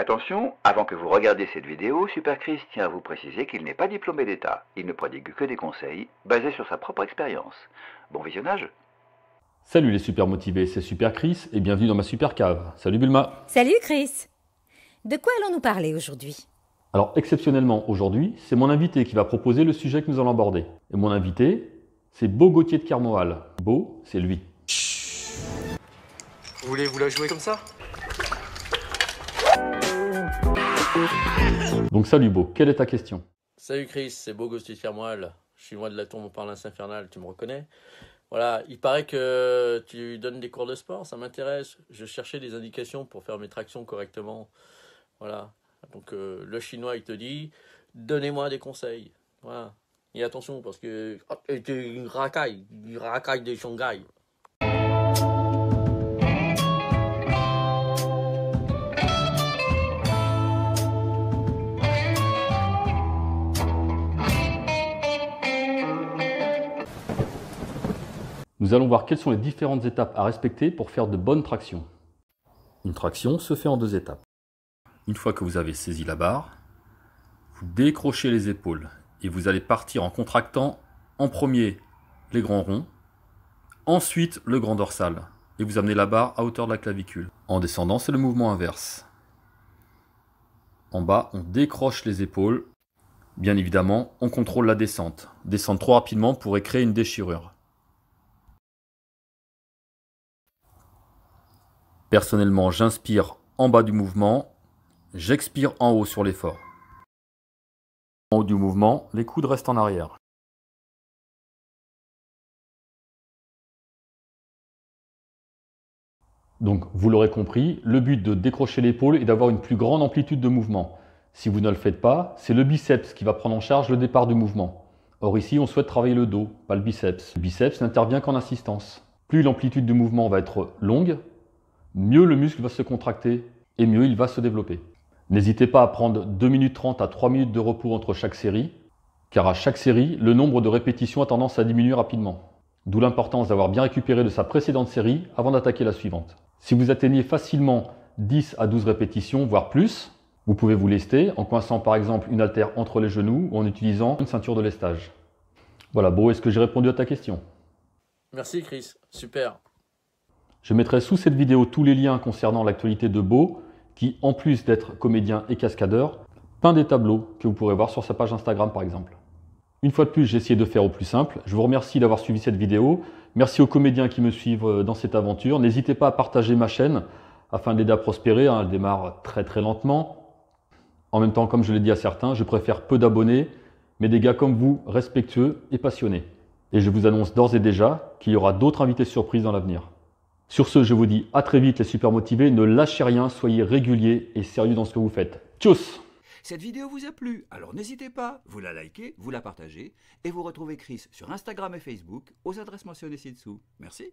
Attention, avant que vous regardiez cette vidéo, Super Chris tient à vous préciser qu'il n'est pas diplômé d'État. Il ne prodigue que des conseils basés sur sa propre expérience. Bon visionnage Salut les super motivés, c'est Super Chris et bienvenue dans ma super cave. Salut Bulma Salut Chris De quoi allons-nous parler aujourd'hui Alors exceptionnellement aujourd'hui, c'est mon invité qui va proposer le sujet que nous allons aborder. Et mon invité, c'est Beau Gauthier de Carmoal. Beau, c'est lui. Vous voulez vous la jouer comme ça Donc salut Beau, quelle est ta question Salut Chris, c'est Beau Ghosty Fermoil. Je suis loin de la tombe par parlance infernal, tu me reconnais voilà, il paraît que tu donnes des cours de sport, ça m'intéresse. Je cherchais des indications pour faire mes tractions correctement. Voilà. Donc euh, le chinois, il te dit, donnez-moi des conseils. Voilà. Et attention, parce que... Oh, es une racaille, racaille de Shanghai. Nous allons voir quelles sont les différentes étapes à respecter pour faire de bonnes tractions. Une traction se fait en deux étapes. Une fois que vous avez saisi la barre, vous décrochez les épaules et vous allez partir en contractant en premier les grands ronds, ensuite le grand dorsal et vous amenez la barre à hauteur de la clavicule. En descendant, c'est le mouvement inverse. En bas, on décroche les épaules. Bien évidemment, on contrôle la descente. Descendre trop rapidement pourrait créer une déchirure. Personnellement, j'inspire en bas du mouvement, j'expire en haut sur l'effort. En haut du mouvement, les coudes restent en arrière. Donc, vous l'aurez compris, le but de décrocher l'épaule est d'avoir une plus grande amplitude de mouvement. Si vous ne le faites pas, c'est le biceps qui va prendre en charge le départ du mouvement. Or ici, on souhaite travailler le dos, pas le biceps. Le biceps n'intervient qu'en assistance. Plus l'amplitude du mouvement va être longue, mieux le muscle va se contracter et mieux il va se développer. N'hésitez pas à prendre 2 minutes 30 à 3 minutes de repos entre chaque série, car à chaque série, le nombre de répétitions a tendance à diminuer rapidement. D'où l'importance d'avoir bien récupéré de sa précédente série avant d'attaquer la suivante. Si vous atteignez facilement 10 à 12 répétitions, voire plus, vous pouvez vous lester en coinçant par exemple une haltère entre les genoux ou en utilisant une ceinture de lestage. Voilà, Beau, est-ce que j'ai répondu à ta question Merci Chris, super. Je mettrai sous cette vidéo tous les liens concernant l'actualité de Beau, qui, en plus d'être comédien et cascadeur, peint des tableaux que vous pourrez voir sur sa page Instagram par exemple. Une fois de plus, j'ai essayé de faire au plus simple. Je vous remercie d'avoir suivi cette vidéo. Merci aux comédiens qui me suivent dans cette aventure. N'hésitez pas à partager ma chaîne afin d'aider à prospérer. Hein. Elle démarre très très lentement. En même temps, comme je l'ai dit à certains, je préfère peu d'abonnés, mais des gars comme vous, respectueux et passionnés. Et je vous annonce d'ores et déjà qu'il y aura d'autres invités surprises dans l'avenir. Sur ce, je vous dis à très vite les super motivés, ne lâchez rien, soyez réguliers et sérieux dans ce que vous faites. Tchuss Cette vidéo vous a plu, alors n'hésitez pas, vous la likez, vous la partagez et vous retrouvez Chris sur Instagram et Facebook aux adresses mentionnées ci-dessous. Merci